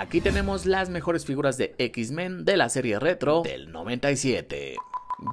Aquí tenemos las mejores figuras de X-Men de la serie retro del 97.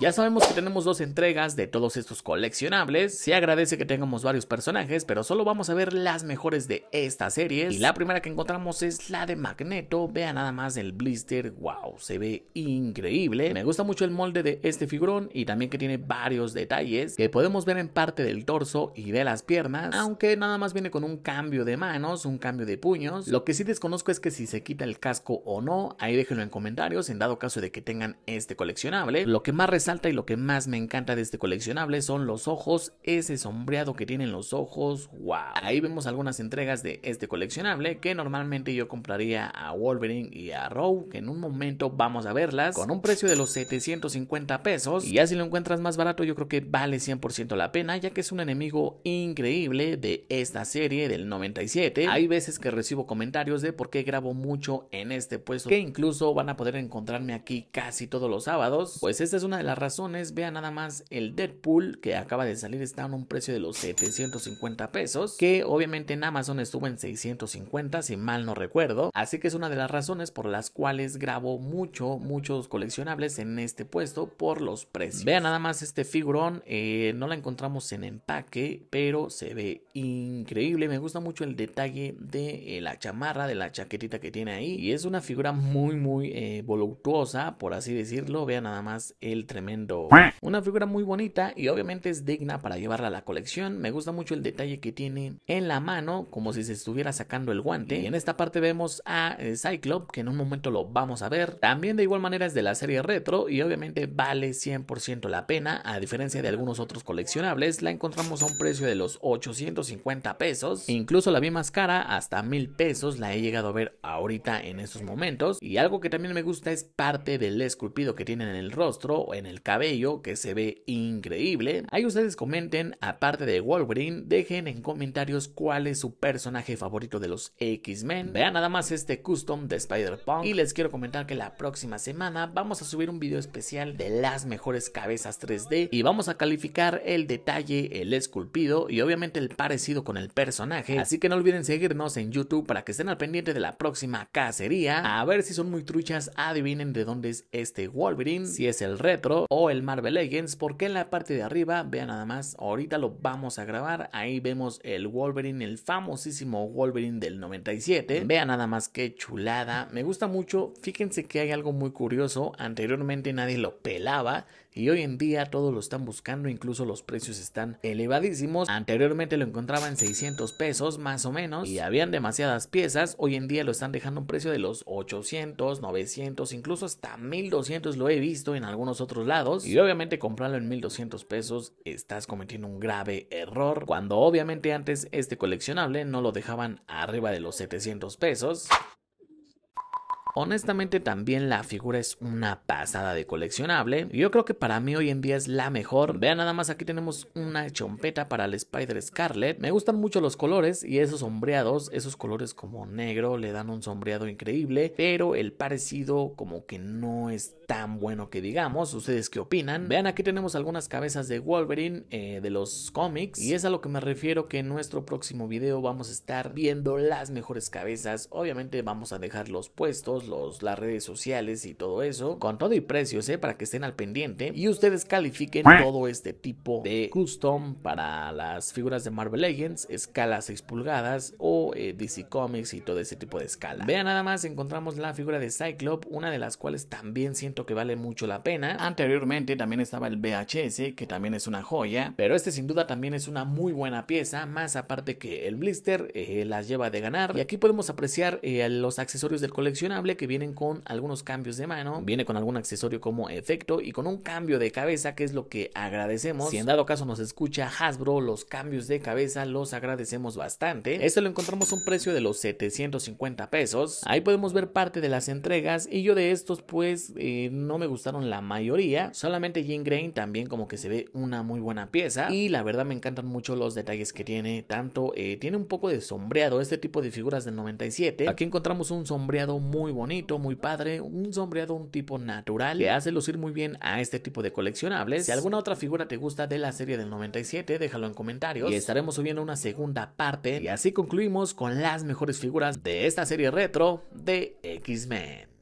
Ya sabemos que tenemos dos entregas de todos estos coleccionables, se agradece que tengamos varios personajes, pero solo vamos a ver las mejores de esta serie. Y la primera que encontramos es la de Magneto, vea nada más el blister, wow, se ve increíble. Me gusta mucho el molde de este figurón y también que tiene varios detalles que podemos ver en parte del torso y de las piernas, aunque nada más viene con un cambio de manos, un cambio de puños. Lo que sí desconozco es que si se quita el casco o no, ahí déjenlo en comentarios en dado caso de que tengan este coleccionable. Lo que más Salta y lo que más me encanta de este coleccionable son los ojos, ese sombreado que tienen los ojos, wow. Ahí vemos algunas entregas de este coleccionable que normalmente yo compraría a Wolverine y a Rogue, que en un momento vamos a verlas, con un precio de los 750 pesos. Y ya si lo encuentras más barato yo creo que vale 100% la pena, ya que es un enemigo increíble de esta serie del 97. Hay veces que recibo comentarios de por qué grabo mucho en este puesto, que incluso van a poder encontrarme aquí casi todos los sábados, pues esta es una de las razones, vea nada más el Deadpool que acaba de salir, está en un precio de los 750 pesos, que obviamente en Amazon estuvo en 650, si mal no recuerdo. Así que es una de las razones por las cuales grabo mucho, muchos coleccionables en este puesto por los precios. Vea nada más este figurón, eh, no la encontramos en empaque, pero se ve increíble. Me gusta mucho el detalle de eh, la chamarra, de la chaquetita que tiene ahí. Y es una figura muy, muy eh, voluptuosa, por así decirlo. Vea nada más el tremendo. Una figura muy bonita y obviamente es digna para llevarla a la colección. Me gusta mucho el detalle que tiene en la mano, como si se estuviera sacando el guante. Y en esta parte vemos a eh, Cyclops, que en un momento lo vamos a ver. También de igual manera es de la serie retro y obviamente vale 100% la pena. A diferencia de algunos otros coleccionables, la encontramos a un precio de los 850 pesos. Incluso la vi más cara, hasta 1000 pesos la he llegado a ver ahorita en estos momentos. Y algo que también me gusta es parte del esculpido que tienen en el rostro en el cabello que se ve increíble. Ahí ustedes comenten, aparte de Wolverine, dejen en comentarios cuál es su personaje favorito de los X-Men. Vean nada más este custom de Spider-Punk y les quiero comentar que la próxima semana vamos a subir un video especial de las mejores cabezas 3D y vamos a calificar el detalle, el esculpido y obviamente el parecido con el personaje. Así que no olviden seguirnos en YouTube para que estén al pendiente de la próxima cacería. A ver si son muy truchas, adivinen de dónde es este Wolverine, si es el retro o el Marvel Legends, porque en la parte de arriba, vean nada más, ahorita lo vamos a grabar, ahí vemos el Wolverine, el famosísimo Wolverine del 97, vea nada más qué chulada, me gusta mucho, fíjense que hay algo muy curioso, anteriormente nadie lo pelaba, y hoy en día todos lo están buscando, incluso los precios están elevadísimos. Anteriormente lo encontraban en 600 pesos más o menos y habían demasiadas piezas, hoy en día lo están dejando a un precio de los 800, 900, incluso hasta 1200 lo he visto en algunos otros lados y obviamente comprarlo en 1200 pesos estás cometiendo un grave error cuando obviamente antes este coleccionable no lo dejaban arriba de los 700 pesos honestamente también la figura es una pasada de coleccionable. Yo creo que para mí hoy en día es la mejor. Vean nada más, aquí tenemos una chompeta para el Spider Scarlet. Me gustan mucho los colores y esos sombreados, esos colores como negro le dan un sombreado increíble, pero el parecido como que no es tan bueno que digamos. ¿Ustedes qué opinan? Vean, aquí tenemos algunas cabezas de Wolverine eh, de los cómics. Y es a lo que me refiero que en nuestro próximo video vamos a estar viendo las mejores cabezas. Obviamente vamos a dejar los puestos, los, las redes sociales y todo eso. Con todo y precios, ¿eh? Para que estén al pendiente. Y ustedes califiquen todo este tipo de custom para las figuras de Marvel Legends. Escala 6 pulgadas o eh, DC Comics y todo ese tipo de escala. Vean nada más, encontramos la figura de Cyclops, una de las cuales también siento que vale mucho la pena. Anteriormente también estaba el BHS que también es una joya, pero este sin duda también es una muy buena pieza, más aparte que el blister eh, las lleva de ganar. Y aquí podemos apreciar eh, los accesorios del coleccionable que vienen con algunos cambios de mano, viene con algún accesorio como efecto y con un cambio de cabeza, que es lo que agradecemos. Si en dado caso nos escucha Hasbro, los cambios de cabeza los agradecemos bastante. Esto lo encontramos a un precio de los 750 pesos. Ahí podemos ver parte de las entregas y yo de estos pues... Eh, no me gustaron la mayoría, solamente Jean Grain también como que se ve una muy buena pieza y la verdad me encantan mucho los detalles que tiene, tanto eh, tiene un poco de sombreado, este tipo de figuras del 97, aquí encontramos un sombreado muy bonito, muy padre, un sombreado un tipo natural que hace lucir muy bien a este tipo de coleccionables, si alguna otra figura te gusta de la serie del 97 déjalo en comentarios y estaremos subiendo una segunda parte y así concluimos con las mejores figuras de esta serie retro de X-Men.